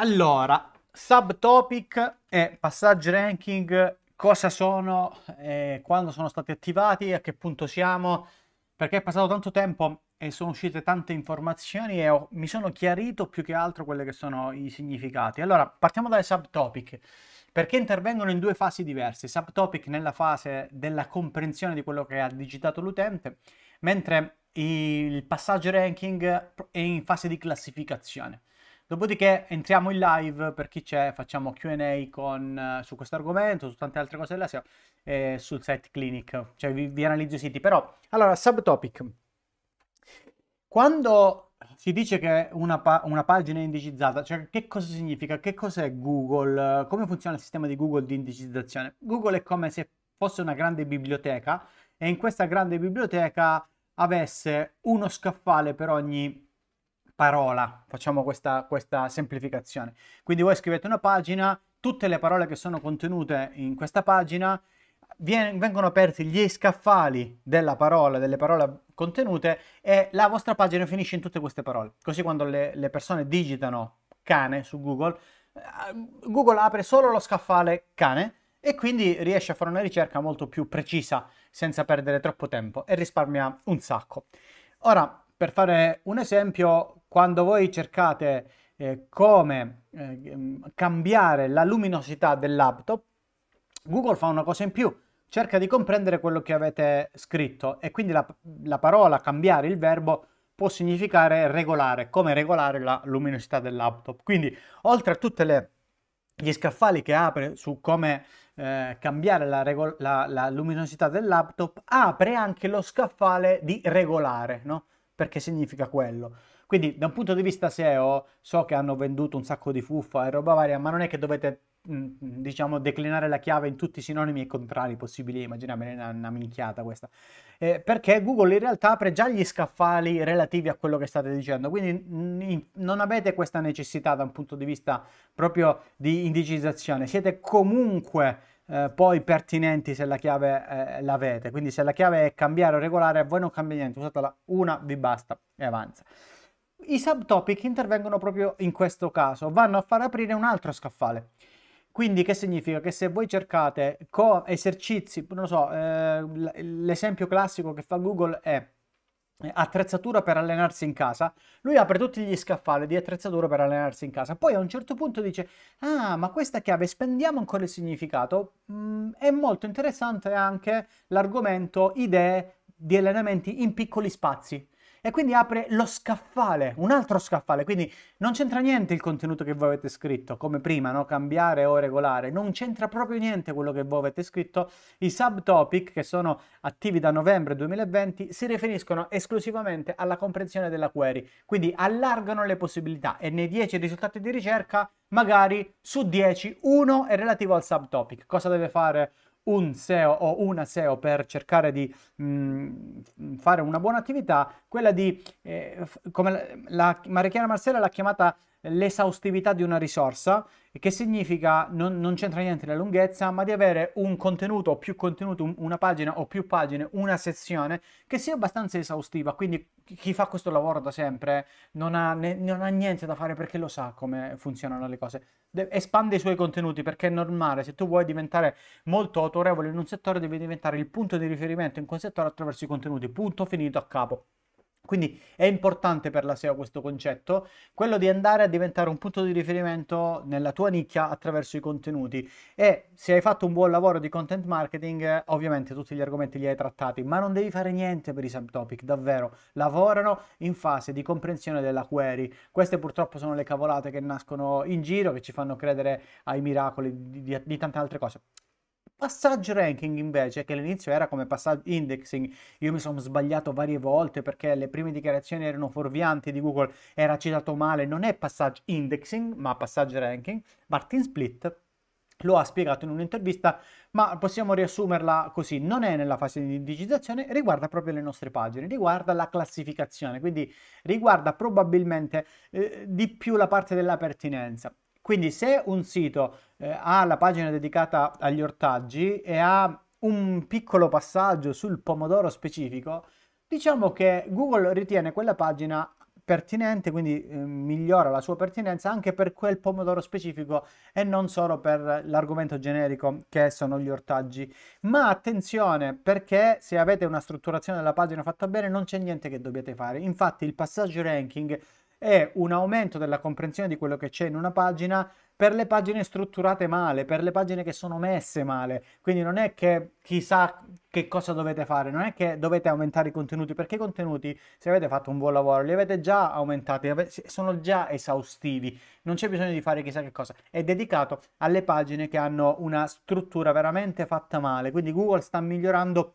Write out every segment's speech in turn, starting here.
Allora, subtopic e passaggio ranking, cosa sono, eh, quando sono stati attivati, a che punto siamo, perché è passato tanto tempo e sono uscite tante informazioni e ho, mi sono chiarito più che altro quelli che sono i significati. Allora, partiamo dai subtopic. Perché intervengono in due fasi diverse, subtopic nella fase della comprensione di quello che ha digitato l'utente, mentre il passaggio ranking è in fase di classificazione. Dopodiché entriamo in live per chi c'è, facciamo QA con, eh, su questo argomento, su tante altre cose della SEO, eh, sul site clinic, cioè vi, vi analizzo i siti. Però, allora, subtopic. Quando si dice che una, pa- una pagina è indicizzata, cioè che cosa significa? Che cos'è Google? Come funziona il sistema di Google di indicizzazione? Google è come se fosse una grande biblioteca e in questa grande biblioteca avesse uno scaffale per ogni parola, facciamo questa, questa semplificazione. Quindi voi scrivete una pagina, tutte le parole che sono contenute in questa pagina vengono aperti gli scaffali della parola, delle parole contenute e la vostra pagina finisce in tutte queste parole. Così quando le, le persone digitano cane su Google, eh, Google apre solo lo scaffale cane e quindi riesce a fare una ricerca molto più precisa senza perdere troppo tempo e risparmia un sacco. Ora, per fare un esempio, quando voi cercate eh, come eh, ehm, cambiare la luminosità del laptop, Google fa una cosa in più, cerca di comprendere quello che avete scritto e quindi la, la parola cambiare il verbo può significare regolare, come regolare la luminosità del laptop. Quindi, oltre a tutti gli scaffali che apre su come eh, cambiare la, regol- la, la, luminosità del laptop, apre anche lo scaffale di regolare, no? perché significa quello. Quindi da un punto di vista SEO so che hanno venduto un sacco di fuffa e roba varia, ma non è che dovete mm, diciamo declinare la chiave in tutti i sinonimi e contrari possibili immaginabili una, una minchiata questa eh, perché Google in realtà apre già gli scaffali relativi a quello che state dicendo quindi mm, n- non avete questa necessità da un punto di vista proprio di indicizzazione siete comunque eh, poi pertinenti se la chiave eh, l'avete. Quindi se la chiave è cambiare o regolare, a voi non cambia niente, usatela una, vi basta e avanza. I subtopic intervengono proprio in questo caso, vanno a far aprire un altro scaffale. Quindi che significa? Che se voi cercate esercizi, non lo so, eh, l'esempio classico che fa Google è eh, attrezzatura per allenarsi in casa, lui apre tutti gli scaffali di attrezzatura per allenarsi in casa, poi a un certo punto dice ah ma questa chiave spendiamo ancora il significato, mm, è molto interessante anche l'argomento idee di allenamenti in piccoli spazi, e quindi apre lo scaffale, un altro scaffale, quindi non c'entra niente il contenuto che voi avete scritto, come prima, no? cambiare o regolare, non c'entra proprio niente quello che voi avete scritto, i subtopic che sono attivi da novembre 2020 si riferiscono esclusivamente alla comprensione della query, quindi allargano le possibilità e nei 10 risultati di ricerca magari su 10 uno è relativo al subtopic. Cosa deve fare un SEO o una SEO per cercare di mh, mm, fare una buona attività, quella di, eh, come la, la Marichiana Marcella l'ha chiamata l'esaustività di una risorsa, che significa non, non, c'entra niente la lunghezza, ma di avere un contenuto o più contenuto, una pagina o più pagine, una sezione che sia abbastanza esaustiva. Quindi chi fa questo lavoro da sempre non ha, ne, non ha niente da fare perché lo sa come funzionano le cose espande i suoi contenuti perché è normale, se tu vuoi diventare molto autorevole in un settore devi diventare il punto di riferimento in quel settore attraverso i contenuti, punto finito a capo. Quindi è importante per la SEO questo concetto, quello di andare a diventare un punto di riferimento nella tua nicchia attraverso i contenuti e se hai fatto un buon lavoro di content marketing, ovviamente tutti gli argomenti li hai trattati, ma non devi fare niente per i subtopic, davvero, lavorano in fase di comprensione della query. Queste purtroppo sono le cavolate che nascono in giro, che ci fanno credere ai miracoli di, di, di tante altre cose. Passage ranking invece, che all'inizio era come passaggio indexing, io mi sono sbagliato varie volte perché le prime dichiarazioni erano fuorvianti di Google, era citato male, non è passaggio indexing ma passaggio ranking, Martin Split lo ha spiegato in un'intervista, ma possiamo riassumerla così, non è nella fase di indicizzazione, riguarda proprio le nostre pagine, riguarda la classificazione, quindi riguarda probabilmente eh, di più la parte della pertinenza. Quindi se un sito eh, ha la pagina dedicata agli ortaggi e ha un piccolo passaggio sul pomodoro specifico, diciamo che Google ritiene quella pagina pertinente, quindi eh, migliora la sua pertinenza anche per quel pomodoro specifico e non solo per l'argomento generico che sono gli ortaggi. Ma attenzione perché se avete una strutturazione della pagina fatta bene non c'è niente che dobbiate fare. Infatti il passaggio ranking è un aumento della comprensione di quello che c'è in una pagina per le pagine strutturate male, per le pagine che sono messe male. Quindi non è che chissà che cosa dovete fare, non è che dovete aumentare i contenuti, perché i contenuti, se avete fatto un buon lavoro, li avete già aumentati, sono già esaustivi, non c'è bisogno di fare chissà che cosa. È dedicato alle pagine che hanno una struttura veramente fatta male, quindi Google sta migliorando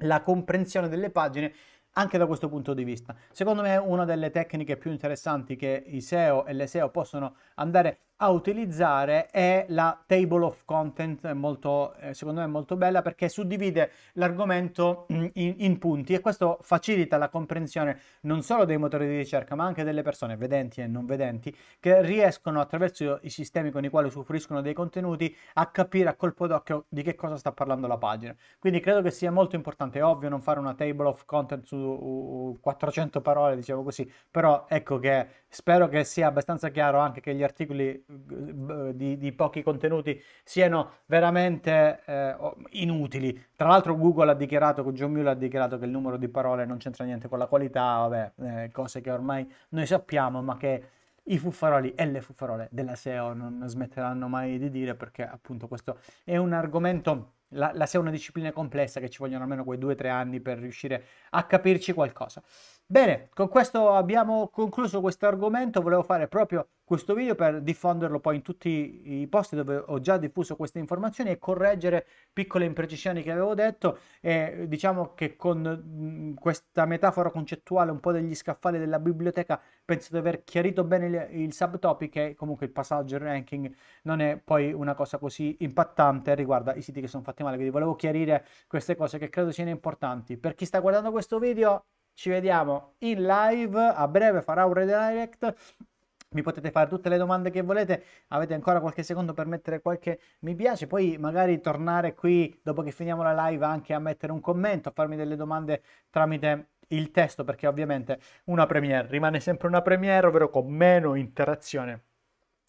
la comprensione delle pagine anche da questo punto di vista. Secondo me una delle tecniche più interessanti che i SEO e le SEO possono andare a utilizzare è la table of content, molto, eh, secondo me molto bella perché suddivide l'argomento mm, in, in, punti e questo facilita la comprensione non solo dei motori di ricerca ma anche delle persone vedenti e non vedenti che riescono attraverso i sistemi con i quali usufruiscono dei contenuti a capire a colpo d'occhio di che cosa sta parlando la pagina. Quindi credo che sia molto importante, è ovvio non fare una table of content su 400 parole, diciamo così, però ecco che spero che sia abbastanza chiaro anche che gli articoli eh, di, di pochi contenuti siano veramente eh, inutili. Tra l'altro Google ha dichiarato, John Mueller ha dichiarato che il numero di parole non c'entra niente con la qualità, vabbè, eh, cose che ormai noi sappiamo, ma che i fuffaroli e le fuffarole della SEO non smetteranno mai di dire perché appunto questo è un argomento, la, la SEO è una disciplina complessa che ci vogliono almeno quei due o tre anni per riuscire a capirci qualcosa. Bene, con questo abbiamo concluso questo argomento, volevo fare proprio questo video per diffonderlo poi in tutti i posti dove ho già diffuso queste informazioni e correggere piccole imprecisioni che avevo detto e diciamo che con mm, questa metafora concettuale un po' degli scaffali della biblioteca penso di aver chiarito bene il, il subtopic e comunque il passaggio il ranking non è poi una cosa così impattante riguardo i siti che sono fatti male, quindi volevo chiarire queste cose che credo siano importanti. Per chi sta guardando questo video ci vediamo in live, a breve farà un redirect mi potete fare tutte le domande che volete, avete ancora qualche secondo per mettere qualche mi piace, poi magari tornare qui dopo che finiamo la live anche a mettere un commento, a farmi delle domande tramite il testo, perché ovviamente una premiere rimane sempre una premiere, ovvero con meno interazione.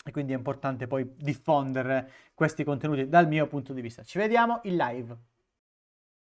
E quindi è importante poi diffondere questi contenuti dal mio punto di vista. Ci vediamo in live.